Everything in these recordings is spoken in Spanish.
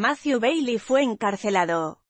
Matthew Bailey fue encarcelado.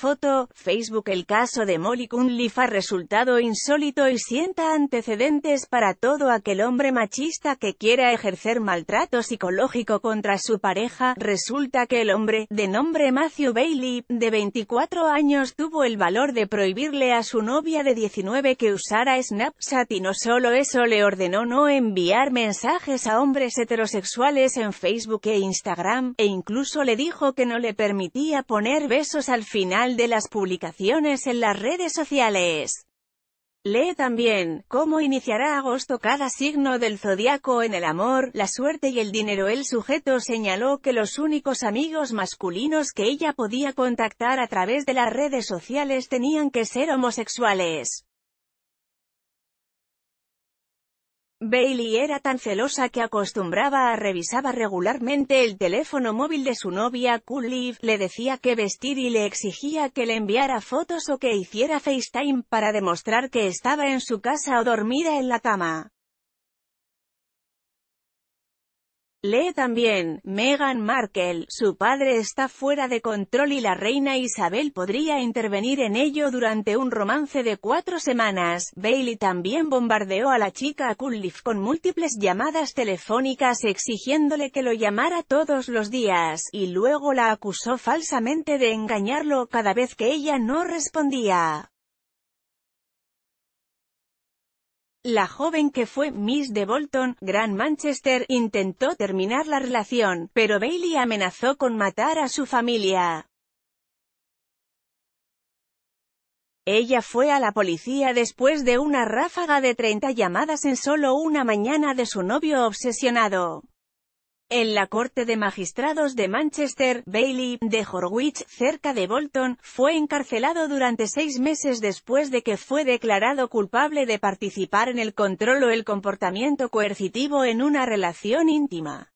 Foto, Facebook El caso de Molly Cunliffe ha resultado insólito y sienta antecedentes para todo aquel hombre machista que quiera ejercer maltrato psicológico contra su pareja. Resulta que el hombre, de nombre Matthew Bailey, de 24 años, tuvo el valor de prohibirle a su novia de 19 que usara Snapchat y no solo eso le ordenó no enviar mensajes a hombres heterosexuales en Facebook e Instagram, e incluso le dijo que no le permitía poner besos al final de las publicaciones en las redes sociales. Lee también, cómo iniciará agosto cada signo del zodiaco en el amor, la suerte y el dinero. El sujeto señaló que los únicos amigos masculinos que ella podía contactar a través de las redes sociales tenían que ser homosexuales. Bailey era tan celosa que acostumbraba a revisaba regularmente el teléfono móvil de su novia Cool le decía qué vestir y le exigía que le enviara fotos o que hiciera FaceTime para demostrar que estaba en su casa o dormida en la cama. Lee también, Meghan Markle, su padre está fuera de control y la reina Isabel podría intervenir en ello durante un romance de cuatro semanas. Bailey también bombardeó a la chica Cunliffe con múltiples llamadas telefónicas exigiéndole que lo llamara todos los días, y luego la acusó falsamente de engañarlo cada vez que ella no respondía. La joven que fue Miss de Bolton, Gran Manchester, intentó terminar la relación, pero Bailey amenazó con matar a su familia. Ella fue a la policía después de una ráfaga de 30 llamadas en solo una mañana de su novio obsesionado. En la Corte de Magistrados de Manchester, Bailey, de Horwich, cerca de Bolton, fue encarcelado durante seis meses después de que fue declarado culpable de participar en el control o el comportamiento coercitivo en una relación íntima.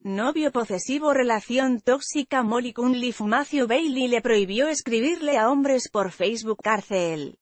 Novio posesivo relación tóxica Molly Cunliffe Matthew Bailey le prohibió escribirle a hombres por Facebook cárcel.